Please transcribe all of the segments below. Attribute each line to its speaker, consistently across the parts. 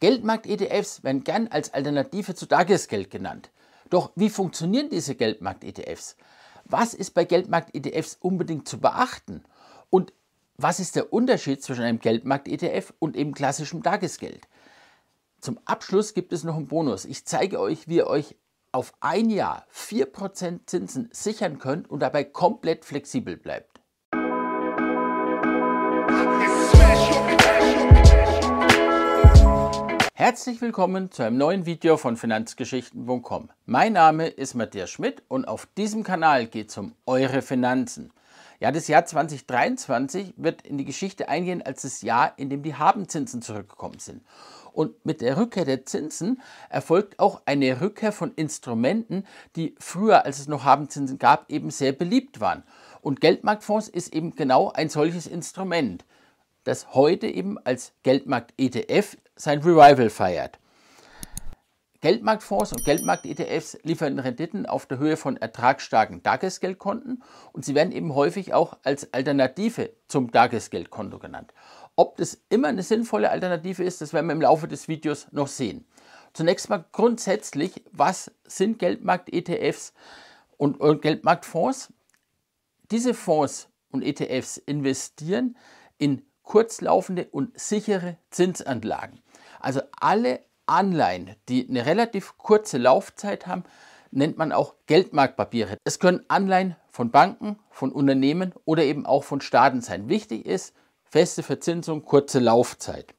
Speaker 1: Geldmarkt-ETFs werden gern als Alternative zu Tagesgeld genannt. Doch wie funktionieren diese Geldmarkt-ETFs? Was ist bei Geldmarkt-ETFs unbedingt zu beachten? Und was ist der Unterschied zwischen einem Geldmarkt-ETF und eben klassischem Tagesgeld? Zum Abschluss gibt es noch einen Bonus. Ich zeige euch, wie ihr euch auf ein Jahr 4% Zinsen sichern könnt und dabei komplett flexibel bleibt. Herzlich willkommen zu einem neuen Video von finanzgeschichten.com. Mein Name ist Matthias Schmidt und auf diesem Kanal geht es um eure Finanzen. Ja, das Jahr 2023 wird in die Geschichte eingehen als das Jahr, in dem die Habenzinsen zurückgekommen sind. Und mit der Rückkehr der Zinsen erfolgt auch eine Rückkehr von Instrumenten, die früher, als es noch Habenzinsen gab, eben sehr beliebt waren. Und Geldmarktfonds ist eben genau ein solches Instrument das heute eben als Geldmarkt-ETF sein Revival feiert. Geldmarktfonds und Geldmarkt-ETFs liefern Renditen auf der Höhe von ertragsstarken Tagesgeldkonten und sie werden eben häufig auch als Alternative zum Tagesgeldkonto genannt. Ob das immer eine sinnvolle Alternative ist, das werden wir im Laufe des Videos noch sehen. Zunächst mal grundsätzlich, was sind Geldmarkt-ETFs und, und Geldmarktfonds? Diese Fonds und ETFs investieren in kurzlaufende und sichere Zinsanlagen. Also alle Anleihen, die eine relativ kurze Laufzeit haben, nennt man auch Geldmarktpapiere. Es können Anleihen von Banken, von Unternehmen oder eben auch von Staaten sein. Wichtig ist feste Verzinsung, kurze Laufzeit.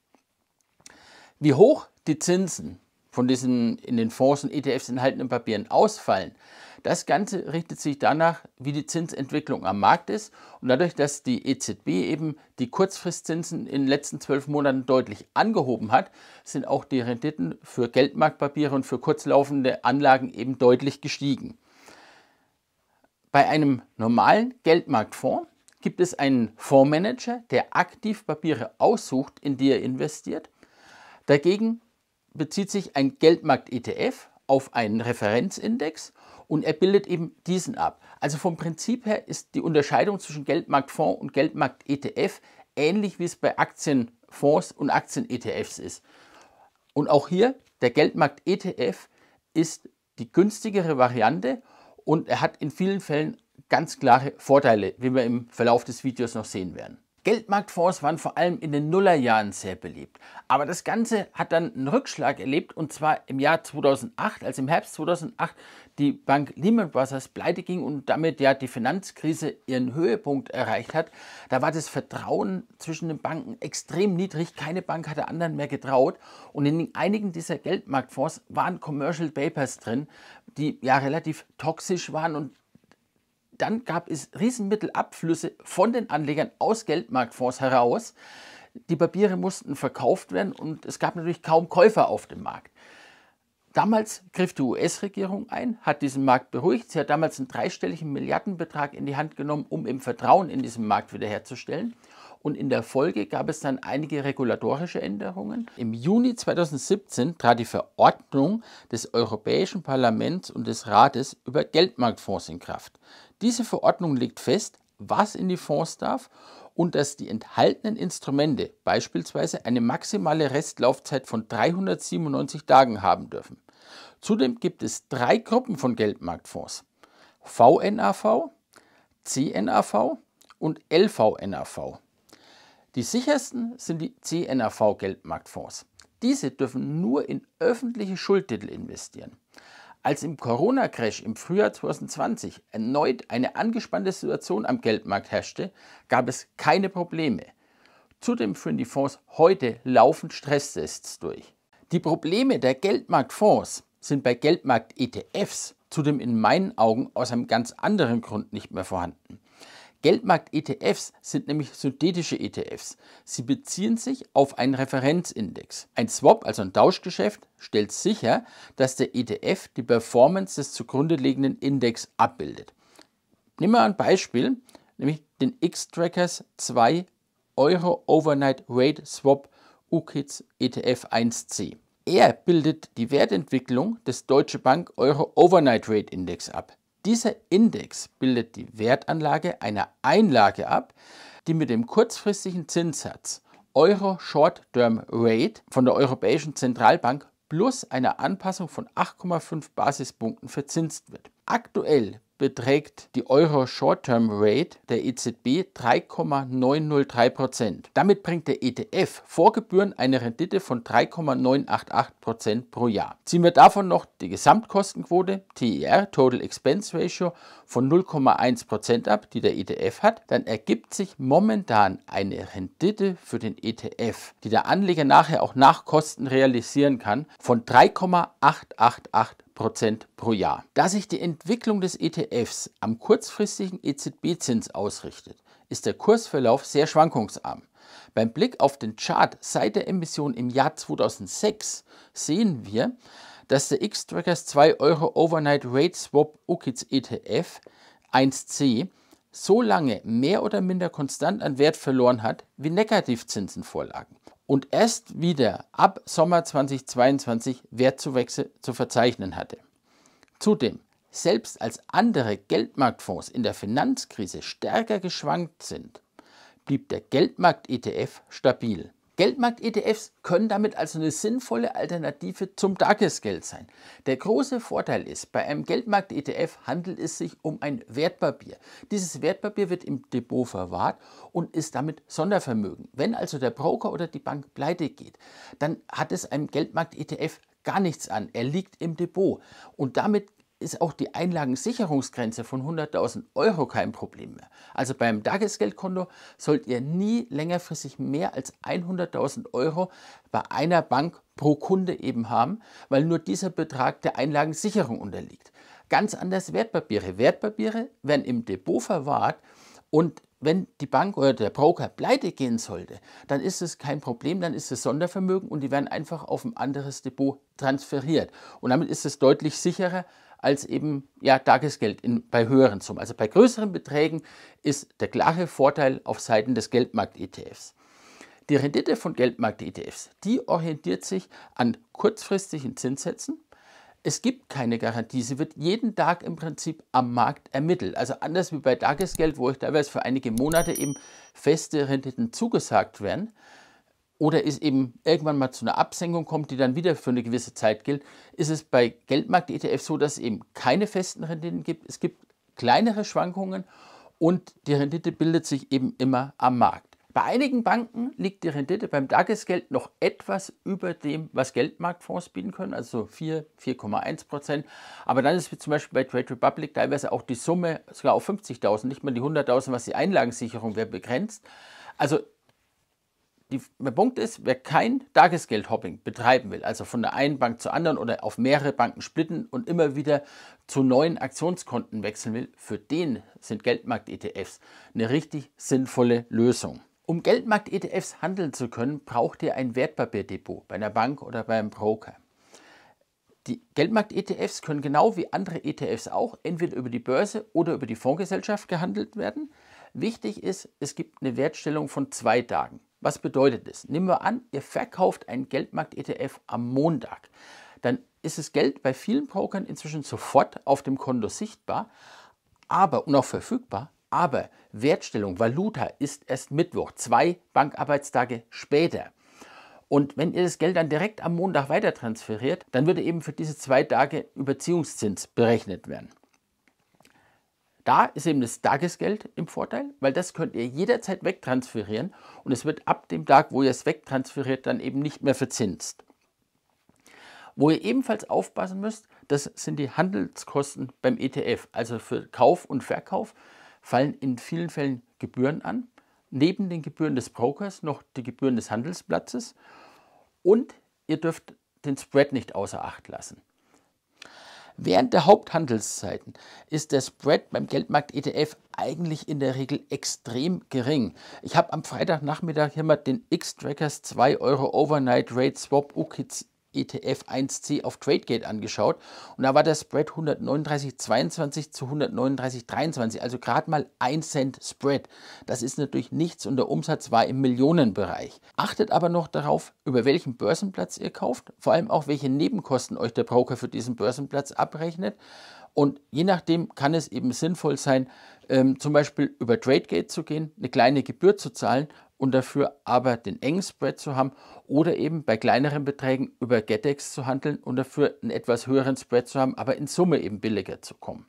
Speaker 1: Wie hoch die Zinsen von diesen in den Fonds und ETFs enthaltenen Papieren ausfallen, das Ganze richtet sich danach, wie die Zinsentwicklung am Markt ist. Und dadurch, dass die EZB eben die Kurzfristzinsen in den letzten zwölf Monaten deutlich angehoben hat, sind auch die Renditen für Geldmarktpapiere und für kurzlaufende Anlagen eben deutlich gestiegen. Bei einem normalen Geldmarktfonds gibt es einen Fondsmanager, der aktiv Papiere aussucht, in die er investiert. Dagegen bezieht sich ein Geldmarkt-ETF auf einen Referenzindex und er bildet eben diesen ab. Also vom Prinzip her ist die Unterscheidung zwischen Geldmarktfonds und Geldmarkt-ETF ähnlich wie es bei Aktienfonds und Aktien-ETFs ist. Und auch hier, der Geldmarkt-ETF ist die günstigere Variante und er hat in vielen Fällen ganz klare Vorteile, wie wir im Verlauf des Videos noch sehen werden. Geldmarktfonds waren vor allem in den Nullerjahren sehr beliebt. Aber das Ganze hat dann einen Rückschlag erlebt und zwar im Jahr 2008, als im Herbst 2008 die Bank Lehman Brothers pleite ging und damit ja die Finanzkrise ihren Höhepunkt erreicht hat. Da war das Vertrauen zwischen den Banken extrem niedrig. Keine Bank hatte anderen mehr getraut und in einigen dieser Geldmarktfonds waren Commercial Papers drin, die ja relativ toxisch waren und dann gab es Riesenmittelabflüsse von den Anlegern aus Geldmarktfonds heraus. Die Papiere mussten verkauft werden und es gab natürlich kaum Käufer auf dem Markt. Damals griff die US-Regierung ein, hat diesen Markt beruhigt. Sie hat damals einen dreistelligen Milliardenbetrag in die Hand genommen, um im Vertrauen in diesen Markt wiederherzustellen. Und in der Folge gab es dann einige regulatorische Änderungen. Im Juni 2017 trat die Verordnung des Europäischen Parlaments und des Rates über Geldmarktfonds in Kraft. Diese Verordnung legt fest, was in die Fonds darf und dass die enthaltenen Instrumente beispielsweise eine maximale Restlaufzeit von 397 Tagen haben dürfen. Zudem gibt es drei Gruppen von Geldmarktfonds. VNAV, CNAV und LVNAV. Die sichersten sind die CNAV-Geldmarktfonds. Diese dürfen nur in öffentliche Schuldtitel investieren. Als im Corona-Crash im Frühjahr 2020 erneut eine angespannte Situation am Geldmarkt herrschte, gab es keine Probleme. Zudem führen die Fonds heute laufend Stresstests durch. Die Probleme der Geldmarktfonds sind bei Geldmarkt-ETFs zudem in meinen Augen aus einem ganz anderen Grund nicht mehr vorhanden. Geldmarkt-ETFs sind nämlich synthetische ETFs. Sie beziehen sich auf einen Referenzindex. Ein Swap, also ein Tauschgeschäft, stellt sicher, dass der ETF die Performance des zugrunde liegenden Index abbildet. Nehmen wir ein Beispiel, nämlich den X-Trackers 2 Euro Overnight Rate Swap UKITS ETF 1C. Er bildet die Wertentwicklung des Deutsche Bank Euro Overnight Rate Index ab. Dieser Index bildet die Wertanlage einer Einlage ab, die mit dem kurzfristigen Zinssatz Euro Short Term Rate von der Europäischen Zentralbank plus einer Anpassung von 8,5 Basispunkten verzinst wird. Aktuell beträgt die Euro Short-Term Rate der EZB 3,903 Damit bringt der ETF vor Gebühren eine Rendite von 3,988 pro Jahr. Ziehen wir davon noch die Gesamtkostenquote TER Total Expense Ratio von 0,1 ab, die der ETF hat, dann ergibt sich momentan eine Rendite für den ETF, die der Anleger nachher auch nach Kosten realisieren kann, von 3,888 Prozent pro Jahr. Da sich die Entwicklung des ETFs am kurzfristigen EZB-Zins ausrichtet, ist der Kursverlauf sehr schwankungsarm. Beim Blick auf den Chart seit der Emission im Jahr 2006 sehen wir, dass der X-Trackers 2 Euro Overnight Rate Swap UKITS ETF 1C so lange mehr oder minder konstant an Wert verloren hat, wie Negativzinsen vorlagen und erst wieder ab Sommer 2022 Wertzuwächse zu verzeichnen hatte. Zudem, selbst als andere Geldmarktfonds in der Finanzkrise stärker geschwankt sind, blieb der Geldmarkt-ETF stabil. Geldmarkt-ETFs können damit also eine sinnvolle Alternative zum Tagesgeld sein. Der große Vorteil ist, bei einem Geldmarkt-ETF handelt es sich um ein Wertpapier. Dieses Wertpapier wird im Depot verwahrt und ist damit Sondervermögen. Wenn also der Broker oder die Bank pleite geht, dann hat es einem Geldmarkt-ETF gar nichts an. Er liegt im Depot und damit ist auch die Einlagensicherungsgrenze von 100.000 Euro kein Problem mehr. Also beim Tagesgeldkonto sollt ihr nie längerfristig mehr als 100.000 Euro bei einer Bank pro Kunde eben haben, weil nur dieser Betrag der Einlagensicherung unterliegt. Ganz anders Wertpapiere. Wertpapiere werden im Depot verwahrt und wenn die Bank oder der Broker pleite gehen sollte, dann ist es kein Problem, dann ist es Sondervermögen und die werden einfach auf ein anderes Depot transferiert. Und damit ist es deutlich sicherer als eben ja, Tagesgeld in, bei höheren Summen. Also bei größeren Beträgen ist der klare Vorteil auf Seiten des Geldmarkt-ETFs. Die Rendite von Geldmarkt-ETFs, die orientiert sich an kurzfristigen Zinssätzen. Es gibt keine Garantie. Sie wird jeden Tag im Prinzip am Markt ermittelt. Also anders wie bei Tagesgeld, wo ich teilweise für einige Monate eben feste Renditen zugesagt werden, oder es eben irgendwann mal zu einer Absenkung kommt, die dann wieder für eine gewisse Zeit gilt, ist es bei geldmarkt etf so, dass es eben keine festen Renditen gibt. Es gibt kleinere Schwankungen und die Rendite bildet sich eben immer am Markt. Bei einigen Banken liegt die Rendite beim Tagesgeld noch etwas über dem, was Geldmarktfonds bieten können, also 4, 4,1 Prozent. Aber dann ist zum Beispiel bei Trade Republic teilweise auch die Summe sogar auf 50.000, nicht mal die 100.000, was die Einlagensicherung wäre, begrenzt. Also die, der Punkt ist, wer kein Tagesgeldhopping betreiben will, also von der einen Bank zur anderen oder auf mehrere Banken splitten und immer wieder zu neuen Aktionskonten wechseln will, für den sind Geldmarkt-ETFs eine richtig sinnvolle Lösung. Um Geldmarkt-ETFs handeln zu können, braucht ihr ein Wertpapierdepot bei einer Bank oder beim Broker. Die Geldmarkt-ETFs können genau wie andere ETFs auch entweder über die Börse oder über die Fondsgesellschaft gehandelt werden. Wichtig ist, es gibt eine Wertstellung von zwei Tagen. Was bedeutet das? Nehmen wir an, ihr verkauft einen Geldmarkt-ETF am Montag. Dann ist das Geld bei vielen Brokern inzwischen sofort auf dem Konto sichtbar, aber und auch verfügbar. Aber Wertstellung, Valuta ist erst Mittwoch, zwei Bankarbeitstage später. Und wenn ihr das Geld dann direkt am Montag weitertransferiert, dann würde eben für diese zwei Tage Überziehungszins berechnet werden. Da ist eben das Tagesgeld im Vorteil, weil das könnt ihr jederzeit wegtransferieren und es wird ab dem Tag, wo ihr es wegtransferiert, dann eben nicht mehr verzinst. Wo ihr ebenfalls aufpassen müsst, das sind die Handelskosten beim ETF. Also für Kauf und Verkauf fallen in vielen Fällen Gebühren an. Neben den Gebühren des Brokers noch die Gebühren des Handelsplatzes. Und ihr dürft den Spread nicht außer Acht lassen. Während der Haupthandelszeiten ist der Spread beim Geldmarkt-ETF eigentlich in der Regel extrem gering. Ich habe am Freitagnachmittag hier mal den X-Trackers 2 Euro Overnight Rate Swap ETF 1C auf TradeGate angeschaut und da war der Spread 139,22 zu 139,23, also gerade mal 1 Cent Spread. Das ist natürlich nichts und der Umsatz war im Millionenbereich. Achtet aber noch darauf, über welchen Börsenplatz ihr kauft, vor allem auch welche Nebenkosten euch der Broker für diesen Börsenplatz abrechnet. Und je nachdem kann es eben sinnvoll sein, ähm, zum Beispiel über TradeGate zu gehen, eine kleine Gebühr zu zahlen und dafür aber den engen Spread zu haben oder eben bei kleineren Beträgen über GetEx zu handeln und dafür einen etwas höheren Spread zu haben, aber in Summe eben billiger zu kommen.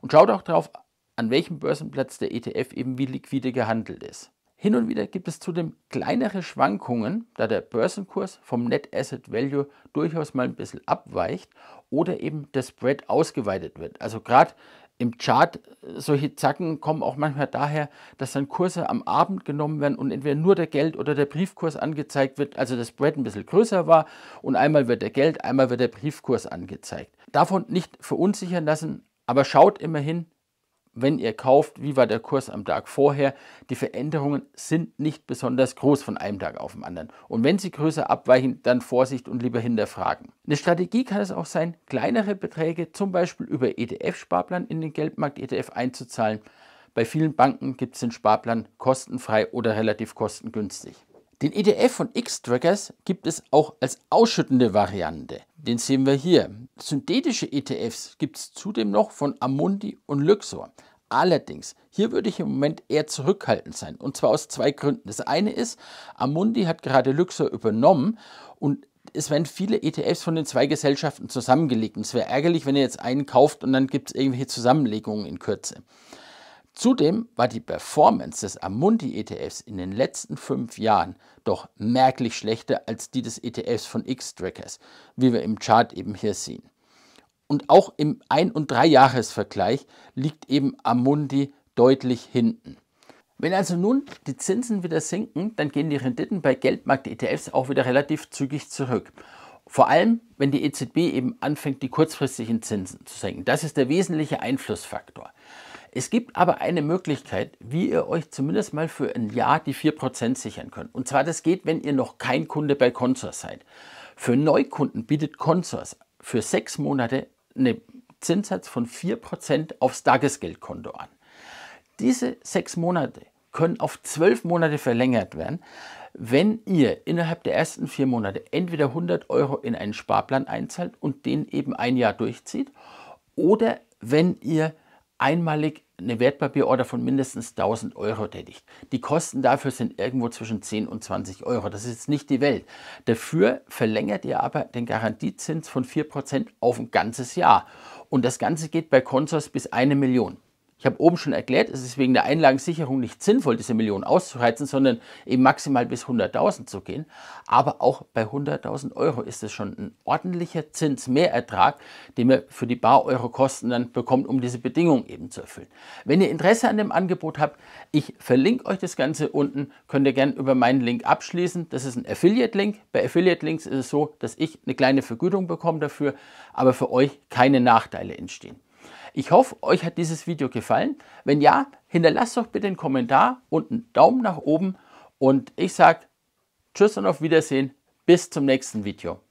Speaker 1: Und schaut auch darauf, an welchem Börsenplatz der ETF eben wie liquide gehandelt ist. Hin und wieder gibt es zudem kleinere Schwankungen, da der Börsenkurs vom Net Asset Value durchaus mal ein bisschen abweicht oder eben der Spread ausgeweitet wird. Also gerade im Chart äh, solche Zacken kommen auch manchmal daher, dass dann Kurse am Abend genommen werden und entweder nur der Geld- oder der Briefkurs angezeigt wird, also das Spread ein bisschen größer war und einmal wird der Geld, einmal wird der Briefkurs angezeigt. Davon nicht verunsichern lassen, aber schaut immerhin, wenn ihr kauft, wie war der Kurs am Tag vorher. Die Veränderungen sind nicht besonders groß von einem Tag auf den anderen. Und wenn sie größer abweichen, dann Vorsicht und lieber hinterfragen. Eine Strategie kann es auch sein, kleinere Beträge zum Beispiel über ETF-Sparplan in den Geldmarkt-ETF einzuzahlen. Bei vielen Banken gibt es den Sparplan kostenfrei oder relativ kostengünstig. Den ETF von X-Trackers gibt es auch als ausschüttende Variante. Den sehen wir hier. Synthetische ETFs gibt es zudem noch von Amundi und Luxor. Allerdings, hier würde ich im Moment eher zurückhaltend sein. Und zwar aus zwei Gründen. Das eine ist, Amundi hat gerade Luxor übernommen und es werden viele ETFs von den zwei Gesellschaften zusammengelegt. Und es wäre ärgerlich, wenn ihr jetzt einen kauft und dann gibt es irgendwelche Zusammenlegungen in Kürze. Zudem war die Performance des Amundi ETFs in den letzten fünf Jahren doch merklich schlechter als die des ETFs von X-Trackers, wie wir im Chart eben hier sehen. Und auch im Ein- und Drei-Jahres-Vergleich liegt eben Amundi deutlich hinten. Wenn also nun die Zinsen wieder sinken, dann gehen die Renditen bei Geldmarkt-ETFs auch wieder relativ zügig zurück. Vor allem, wenn die EZB eben anfängt, die kurzfristigen Zinsen zu senken. Das ist der wesentliche Einflussfaktor. Es gibt aber eine Möglichkeit, wie ihr euch zumindest mal für ein Jahr die 4% sichern könnt. Und zwar, das geht, wenn ihr noch kein Kunde bei Consors seid. Für Neukunden bietet Consors für sechs Monate einen Zinssatz von 4% aufs Tagesgeldkonto an. Diese sechs Monate können auf zwölf Monate verlängert werden, wenn ihr innerhalb der ersten vier Monate entweder 100 Euro in einen Sparplan einzahlt und den eben ein Jahr durchzieht oder wenn ihr einmalig eine Wertpapierorder von mindestens 1000 Euro tätigt. Die Kosten dafür sind irgendwo zwischen 10 und 20 Euro. Das ist jetzt nicht die Welt. Dafür verlängert ihr aber den Garantiezins von 4% auf ein ganzes Jahr. Und das Ganze geht bei Consors bis eine Million. Ich habe oben schon erklärt, es ist wegen der Einlagensicherung nicht sinnvoll, diese Millionen auszureizen, sondern eben maximal bis 100.000 zu gehen. Aber auch bei 100.000 Euro ist es schon ein ordentlicher Zinsmehrertrag, den man für die Bar-Euro-Kosten dann bekommt, um diese Bedingungen eben zu erfüllen. Wenn ihr Interesse an dem Angebot habt, ich verlinke euch das Ganze unten, könnt ihr gerne über meinen Link abschließen. Das ist ein Affiliate-Link. Bei Affiliate-Links ist es so, dass ich eine kleine Vergütung bekomme dafür, aber für euch keine Nachteile entstehen. Ich hoffe, euch hat dieses Video gefallen. Wenn ja, hinterlasst doch bitte einen Kommentar und einen Daumen nach oben. Und ich sage Tschüss und auf Wiedersehen. Bis zum nächsten Video.